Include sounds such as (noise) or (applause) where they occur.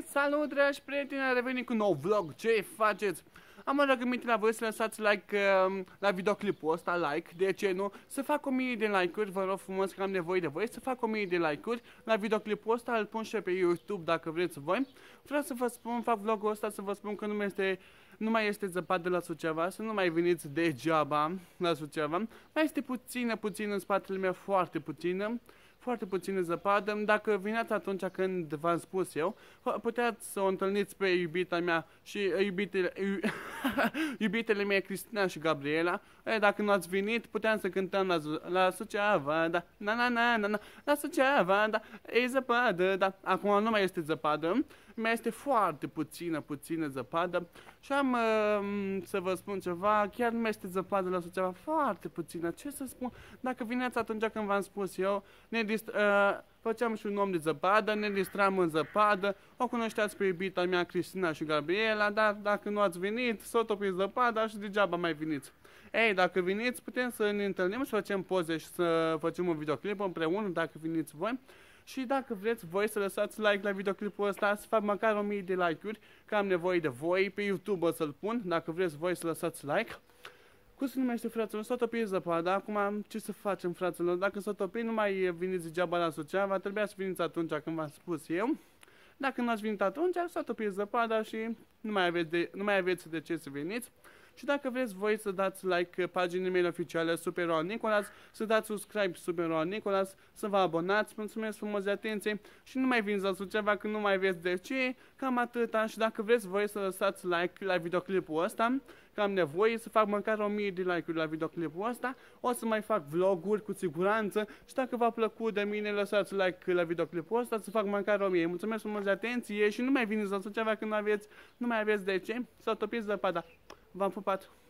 salut dragi prieteni, revenim cu un nou vlog, ce faceți? Am o rugăminte la voi să lăsați like uh, la videoclipul ăsta, like, de ce nu? Să fac o mie de like-uri, vă rog frumos că am nevoie de voi, să fac o mie de like-uri la videoclipul ăsta, îl pun și pe YouTube dacă vreți voi. Vreau să vă spun, fac vlogul ăsta să vă spun că nu mai este, nu mai este zăpadă la Suceava, să nu mai veniți degeaba la Suceava. Mai este puțină, puțin în spatele meu, foarte puțină foarte puțină zăpadă. Dacă vineați atunci când v-am spus eu, puteați să o întâlniți pe iubita mea și iubitele... (laughs) iubitele mie Cristina și Gabriela, e, dacă nu ați venit, puteam să cântăm la, la Suceava, da, na na na na na, la Suceava, da, e zăpadă, da, acum nu mai este zăpadă, mai este foarte puțină, puțină zăpadă și am uh, să vă spun ceva, chiar nu mai este zăpadă la Suceava, foarte puțină, ce să spun, dacă vineți atunci când v-am spus eu, ne dist- uh, Făceam și un om de zăpadă, ne distram în zăpadă, o cunoșteați pe iubita mea Cristina și Gabriela, dar dacă nu ați venit, s-o topiți zăpada și degeaba mai veniți. Ei, dacă veniți, putem să ne întâlnim, să facem poze și să facem un videoclip împreună, dacă veniți voi. Și dacă vreți voi să lăsați like la videoclipul ăsta, să fac măcar 1000 de like-uri, că am nevoie de voi, pe YouTube o să-l pun, dacă vreți voi să lăsați like. Cum se numește, fraților? S-a topit zăpada, acum ce să facem, fraților? Dacă s-a topit, nu mai veniți degeaba la Suceava, trebuia să veniți atunci când v-am spus eu. Dacă nu ați venit atunci, s-a topit zăpada și nu mai aveți de, nu mai aveți de ce să veniți și dacă vreți voi să dați like uh, paginii mele oficiale Superon Nicolas, să dați subscribe Superon Nicolas, să vă abonați, mulțumesc frumos de atenție și nu mai vin să ceva când nu mai vezi de ce, cam atâta și dacă vreți voi să lăsați like la videoclipul ăsta, că am nevoie să fac măcar 1000 de like-uri la videoclipul ăsta, o să mai fac vloguri cu siguranță și dacă v-a plăcut de mine, lăsați like la videoclipul ăsta să fac măcar 1000. Mulțumesc frumos de atenție și nu mai să la ceva când nu aveți, nu mai aveți de ce, să topiți zăpada. Vamos pro pato.